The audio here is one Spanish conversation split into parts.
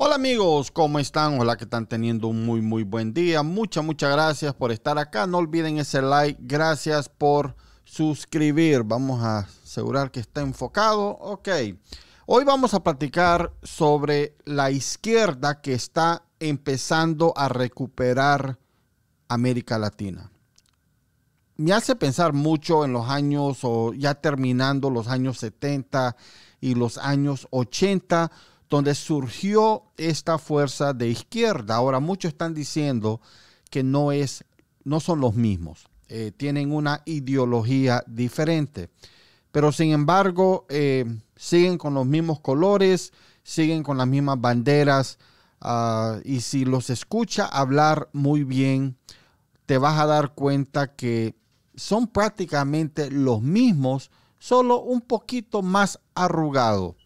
Hola amigos, ¿cómo están? Hola, que están teniendo un muy muy buen día. Muchas, muchas gracias por estar acá. No olviden ese like. Gracias por suscribir. Vamos a asegurar que está enfocado. Ok. Hoy vamos a platicar sobre la izquierda que está empezando a recuperar América Latina. Me hace pensar mucho en los años o ya terminando los años 70 y los años 80 donde surgió esta fuerza de izquierda. Ahora muchos están diciendo que no, es, no son los mismos, eh, tienen una ideología diferente, pero sin embargo eh, siguen con los mismos colores, siguen con las mismas banderas ah, y si los escucha hablar muy bien, te vas a dar cuenta que son prácticamente los mismos, solo un poquito más arrugado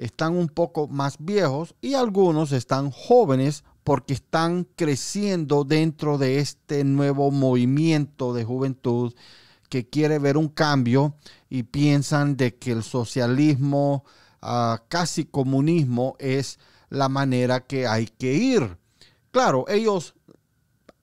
están un poco más viejos y algunos están jóvenes porque están creciendo dentro de este nuevo movimiento de juventud que quiere ver un cambio y piensan de que el socialismo, ah, casi comunismo, es la manera que hay que ir. Claro, ellos,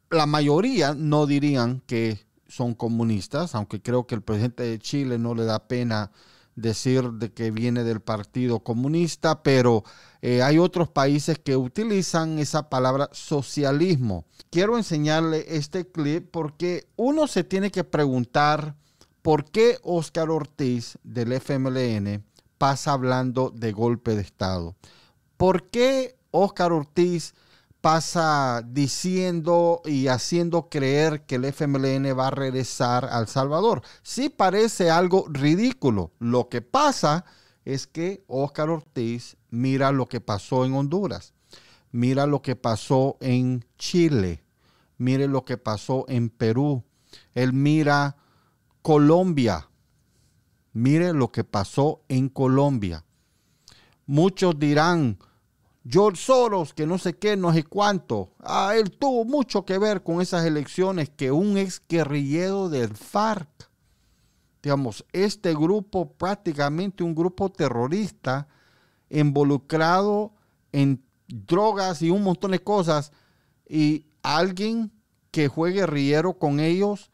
la mayoría no dirían que son comunistas, aunque creo que el presidente de Chile no le da pena decir de que viene del Partido Comunista, pero eh, hay otros países que utilizan esa palabra socialismo. Quiero enseñarle este clip porque uno se tiene que preguntar por qué Óscar Ortiz del FMLN pasa hablando de golpe de Estado. ¿Por qué Óscar Ortiz pasa diciendo y haciendo creer que el FMLN va a regresar al Salvador. Sí parece algo ridículo. Lo que pasa es que Oscar Ortiz mira lo que pasó en Honduras, mira lo que pasó en Chile, mire lo que pasó en Perú, él mira Colombia, mire lo que pasó en Colombia. Muchos dirán, George Soros, que no sé qué, no sé cuánto. Ah, él tuvo mucho que ver con esas elecciones que un ex guerrillero del FARC. Digamos, este grupo prácticamente un grupo terrorista involucrado en drogas y un montón de cosas. Y alguien que juegue guerrillero con ellos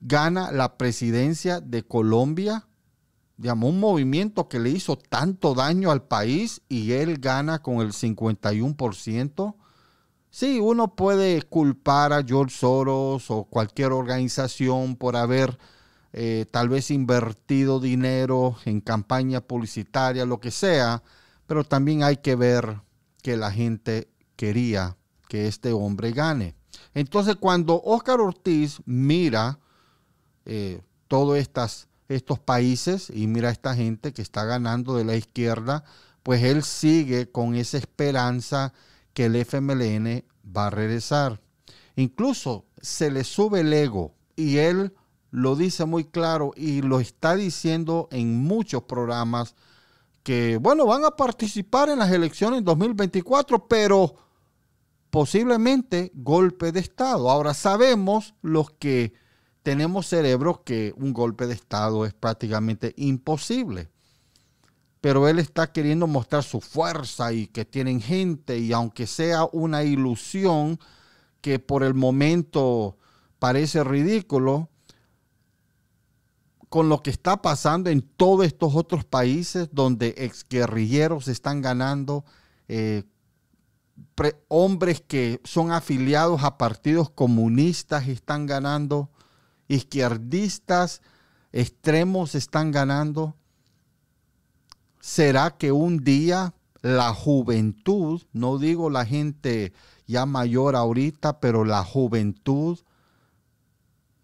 gana la presidencia de Colombia digamos, un movimiento que le hizo tanto daño al país y él gana con el 51%. Sí, uno puede culpar a George Soros o cualquier organización por haber eh, tal vez invertido dinero en campaña publicitaria, lo que sea, pero también hay que ver que la gente quería que este hombre gane. Entonces, cuando Oscar Ortiz mira eh, todas estas estos países y mira esta gente que está ganando de la izquierda, pues él sigue con esa esperanza que el FMLN va a regresar. Incluso se le sube el ego y él lo dice muy claro y lo está diciendo en muchos programas que, bueno, van a participar en las elecciones 2024, pero posiblemente golpe de Estado. Ahora sabemos los que tenemos cerebros que un golpe de Estado es prácticamente imposible. Pero él está queriendo mostrar su fuerza y que tienen gente y aunque sea una ilusión que por el momento parece ridículo, con lo que está pasando en todos estos otros países donde exguerrilleros están ganando, eh, hombres que son afiliados a partidos comunistas están ganando, izquierdistas extremos están ganando? ¿Será que un día la juventud, no digo la gente ya mayor ahorita, pero la juventud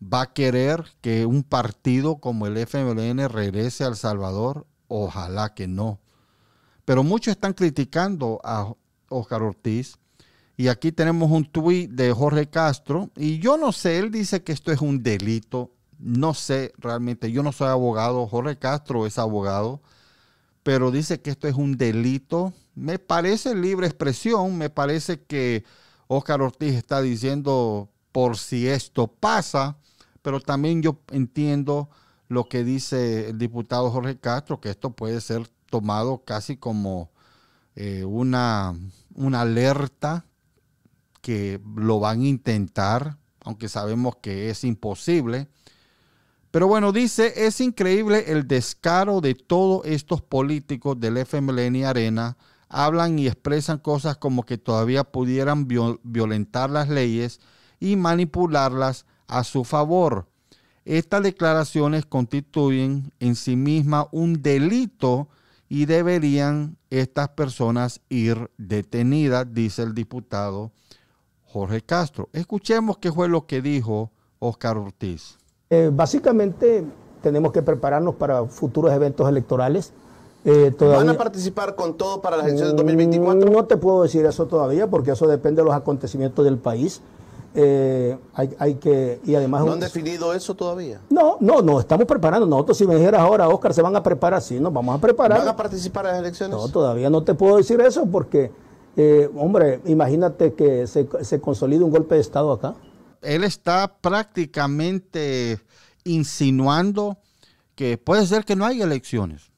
va a querer que un partido como el FMLN regrese a El Salvador? Ojalá que no. Pero muchos están criticando a Oscar Ortiz y aquí tenemos un tuit de Jorge Castro. Y yo no sé, él dice que esto es un delito. No sé realmente, yo no soy abogado. Jorge Castro es abogado. Pero dice que esto es un delito. Me parece libre expresión. Me parece que Oscar Ortiz está diciendo por si esto pasa. Pero también yo entiendo lo que dice el diputado Jorge Castro, que esto puede ser tomado casi como eh, una, una alerta que lo van a intentar, aunque sabemos que es imposible. Pero bueno, dice, es increíble el descaro de todos estos políticos del FMLN y Arena. Hablan y expresan cosas como que todavía pudieran violentar las leyes y manipularlas a su favor. Estas declaraciones constituyen en sí mismas un delito y deberían estas personas ir detenidas, dice el diputado Jorge Castro. Escuchemos qué fue lo que dijo Oscar Ortiz. Eh, básicamente tenemos que prepararnos para futuros eventos electorales. Eh, ¿Van a participar con todo para las elecciones de 2024? No te puedo decir eso todavía porque eso depende de los acontecimientos del país. Eh, hay, que y además no han definido eso todavía no no no estamos preparando nosotros si me dijeras ahora Oscar se van a preparar sí nos vamos a preparar van a participar en las elecciones no todavía no te puedo decir eso porque eh, hombre, imagínate que se, se consolida un golpe de Estado acá. Él está prácticamente insinuando que puede ser que no haya elecciones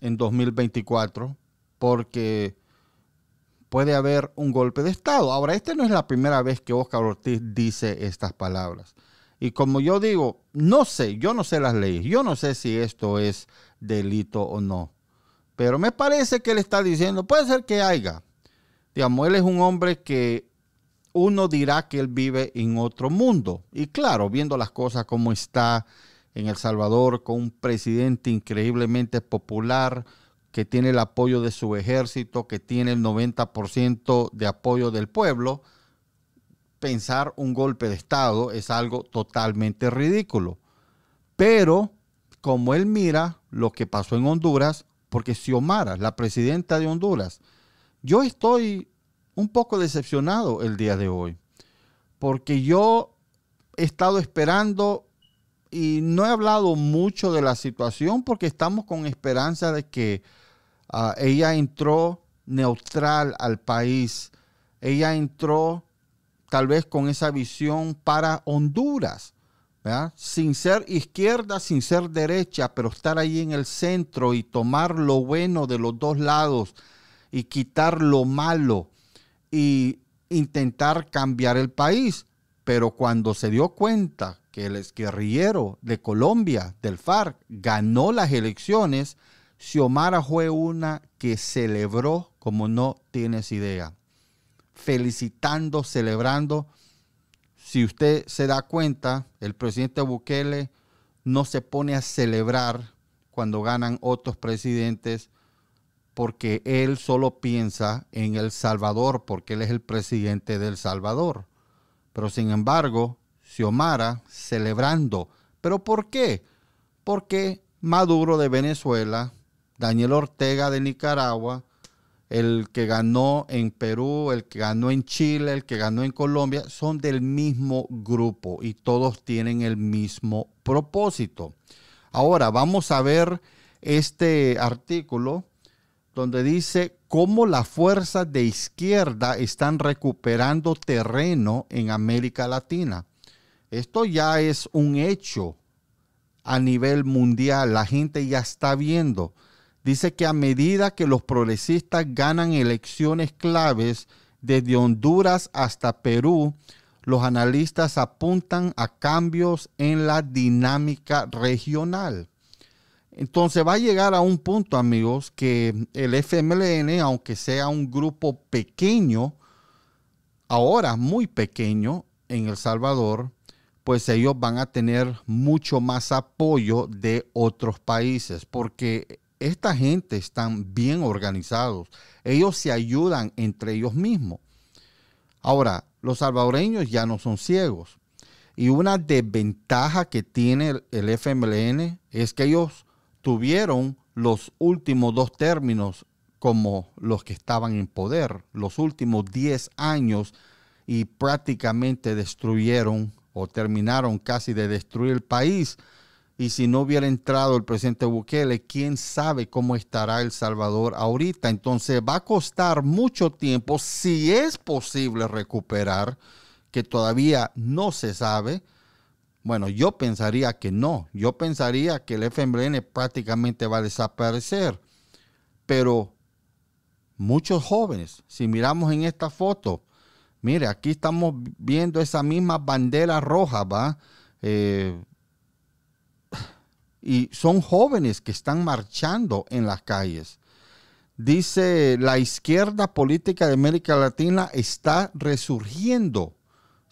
en 2024 porque puede haber un golpe de Estado. Ahora, esta no es la primera vez que Oscar Ortiz dice estas palabras. Y como yo digo, no sé, yo no sé las leyes, yo no sé si esto es delito o no. Pero me parece que él está diciendo, puede ser que haya, Digamos, él es un hombre que uno dirá que él vive en otro mundo. Y claro, viendo las cosas como está en El Salvador, con un presidente increíblemente popular, que tiene el apoyo de su ejército, que tiene el 90% de apoyo del pueblo, pensar un golpe de Estado es algo totalmente ridículo. Pero como él mira lo que pasó en Honduras, porque Xiomara, la presidenta de Honduras, yo estoy un poco decepcionado el día de hoy, porque yo he estado esperando y no he hablado mucho de la situación porque estamos con esperanza de que ah, ella entró neutral al país. Ella entró tal vez con esa visión para Honduras, sin ser izquierda, sin ser derecha, pero estar ahí en el centro y tomar lo bueno de los dos lados y quitar lo malo y intentar cambiar el país. Pero cuando se dio cuenta que el guerrillero de Colombia, del FARC, ganó las elecciones, Xiomara fue una que celebró como no tienes idea. Felicitando, celebrando. Si usted se da cuenta, el presidente Bukele no se pone a celebrar cuando ganan otros presidentes porque él solo piensa en El Salvador, porque él es el presidente del Salvador. Pero sin embargo, Xiomara celebrando. ¿Pero por qué? Porque Maduro de Venezuela, Daniel Ortega de Nicaragua, el que ganó en Perú, el que ganó en Chile, el que ganó en Colombia, son del mismo grupo y todos tienen el mismo propósito. Ahora vamos a ver este artículo donde dice cómo las fuerzas de izquierda están recuperando terreno en América Latina. Esto ya es un hecho a nivel mundial, la gente ya está viendo. Dice que a medida que los progresistas ganan elecciones claves desde Honduras hasta Perú, los analistas apuntan a cambios en la dinámica regional. Entonces va a llegar a un punto, amigos, que el FMLN, aunque sea un grupo pequeño, ahora muy pequeño en El Salvador, pues ellos van a tener mucho más apoyo de otros países, porque esta gente están bien organizados, ellos se ayudan entre ellos mismos. Ahora, los salvadoreños ya no son ciegos. Y una desventaja que tiene el FMLN es que ellos tuvieron los últimos dos términos como los que estaban en poder, los últimos 10 años y prácticamente destruyeron o terminaron casi de destruir el país. Y si no hubiera entrado el presidente Bukele, quién sabe cómo estará El Salvador ahorita. Entonces va a costar mucho tiempo, si es posible recuperar, que todavía no se sabe, bueno, yo pensaría que no. Yo pensaría que el FMLN prácticamente va a desaparecer. Pero muchos jóvenes, si miramos en esta foto, mire, aquí estamos viendo esa misma bandera roja, ¿va? Eh, y son jóvenes que están marchando en las calles. Dice, la izquierda política de América Latina está resurgiendo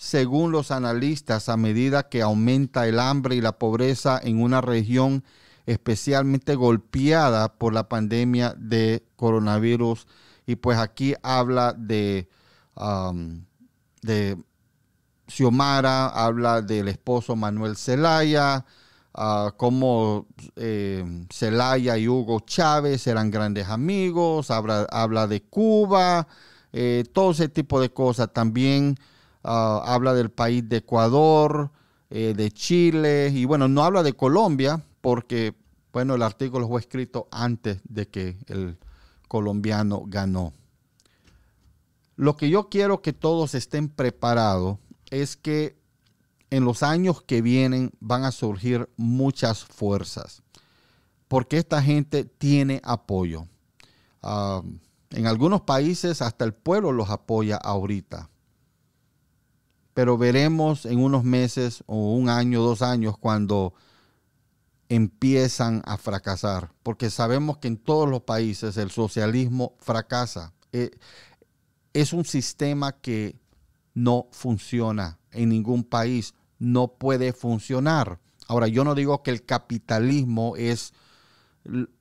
según los analistas, a medida que aumenta el hambre y la pobreza en una región especialmente golpeada por la pandemia de coronavirus. Y pues aquí habla de, de Xiomara, habla del esposo Manuel Zelaya, como ah, cómo eh, Zelaya y Hugo Chávez eran grandes amigos, habla, de Cuba, eh, todo ese tipo de cosas. También Ah, habla del país de Ecuador, eh, de Chile, y bueno, no habla de Colombia porque, bueno, el artículo fue escrito antes de que el colombiano ganó. Lo que yo quiero que todos estén preparados es que en los años que vienen van a surgir muchas fuerzas, porque esta gente tiene apoyo. Ah, en algunos países hasta el pueblo los apoya ahorita pero veremos en unos meses o un año, dos años, cuando empiezan a fracasar, porque sabemos que en todos los países el socialismo fracasa. E, es un sistema que no funciona en ningún país, no puede funcionar. Ahora, yo no digo que el capitalismo es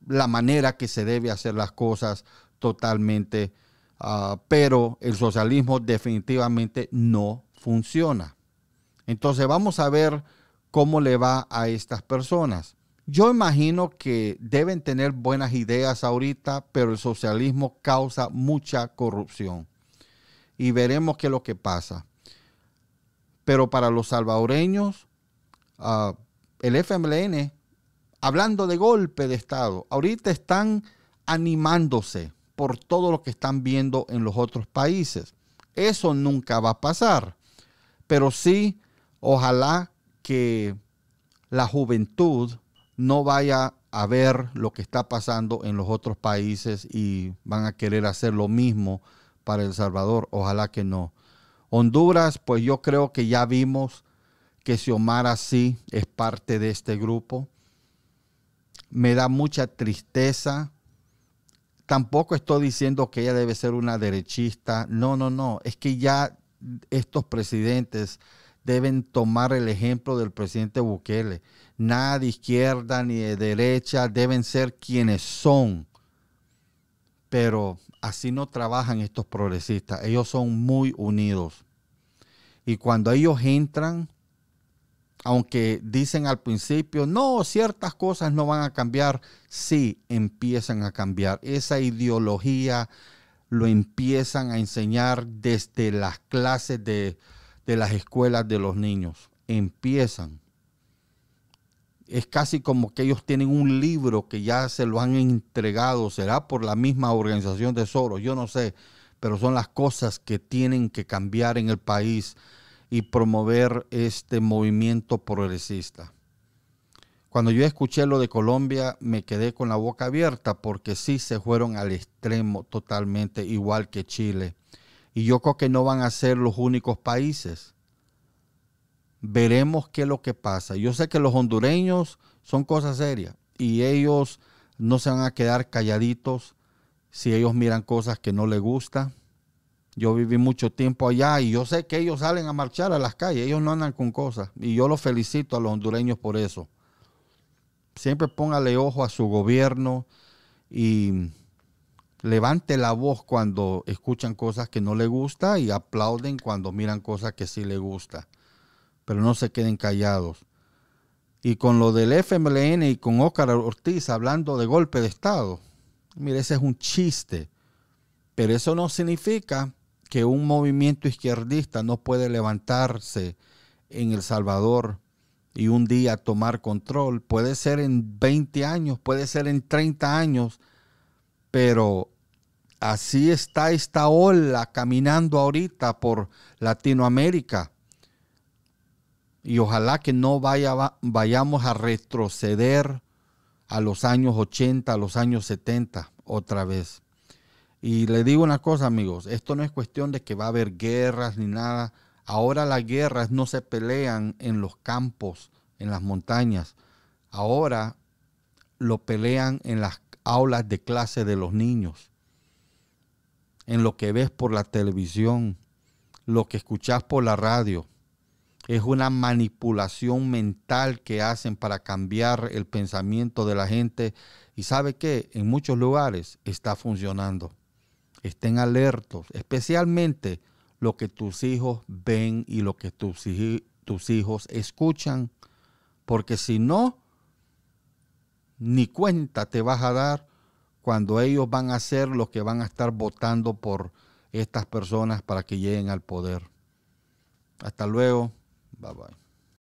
la manera que se debe hacer las cosas totalmente, ah, pero el socialismo definitivamente no funciona. Entonces vamos a ver cómo le va a estas personas. Yo imagino que deben tener buenas ideas ahorita, pero el socialismo causa mucha corrupción. Y veremos qué es lo que pasa. Pero para los salvadoreños, ah, el FMLN, hablando de golpe de Estado, ahorita están animándose por todo lo que están viendo en los otros países. Eso nunca va a pasar. Pero sí, ojalá que la juventud no vaya a ver lo que está pasando en los otros países y van a querer hacer lo mismo para El Salvador. Ojalá que no. Honduras, pues yo creo que ya vimos que Xiomara sí es parte de este grupo. Me da mucha tristeza. Tampoco estoy diciendo que ella debe ser una derechista. No, no, no. Es que ya estos presidentes deben tomar el ejemplo del presidente Bukele. Nada de izquierda ni de derecha deben ser quienes son. Pero así no trabajan estos progresistas. Ellos son muy unidos. Y cuando ellos entran, aunque dicen al principio, no, ciertas cosas no van a cambiar, sí empiezan a cambiar. Esa ideología lo empiezan a enseñar desde las clases de, las escuelas de los niños. Empiezan. Es casi como que ellos tienen un libro que ya se lo han entregado, será por la misma organización de Soros, yo no sé, pero son las cosas que tienen que cambiar en el país y promover este movimiento progresista. Cuando yo escuché lo de Colombia, me quedé con la boca abierta porque sí se fueron al extremo totalmente, igual que Chile. Y yo creo que no van a ser los únicos países. Veremos qué es lo que pasa. Yo sé que los hondureños son cosas serias y ellos no se van a quedar calladitos si ellos miran cosas que no les gustan. Yo viví mucho tiempo allá y yo sé que ellos salen a marchar a las calles, ellos no andan con cosas. Y yo los felicito a los hondureños por eso. Siempre póngale ojo a su gobierno y levante la voz cuando escuchan cosas que no le gusta y aplauden cuando miran cosas que sí le gusta. Pero no se queden callados. Y con lo del FMLN y con Óscar Ortiz hablando de golpe de Estado, mire, ese es un chiste. Pero eso no significa que un movimiento izquierdista no puede levantarse en El Salvador y un día tomar control. Puede ser en 20 años, puede ser en 30 años, pero así está esta ola caminando ahorita por Latinoamérica. Y ojalá que no vayamos a retroceder a los años 80, a los años 70 otra vez. Y le digo una cosa, amigos, esto no es cuestión de que va a haber guerras ni nada. Ahora las guerras no se pelean en los campos, en las montañas. Ahora lo pelean en las aulas de clase de los niños, en lo que ves por la televisión, lo que escuchas por la radio. Es una manipulación mental que hacen para cambiar el pensamiento de la gente. Y sabe que en muchos lugares está funcionando. Estén alertos, especialmente lo que tus hijos ven y lo que tus, tus hijos escuchan, porque si no, ni cuenta te vas a dar cuando ellos van a ser los que van a estar votando por estas personas para que lleguen al poder. Hasta luego. Bye bye.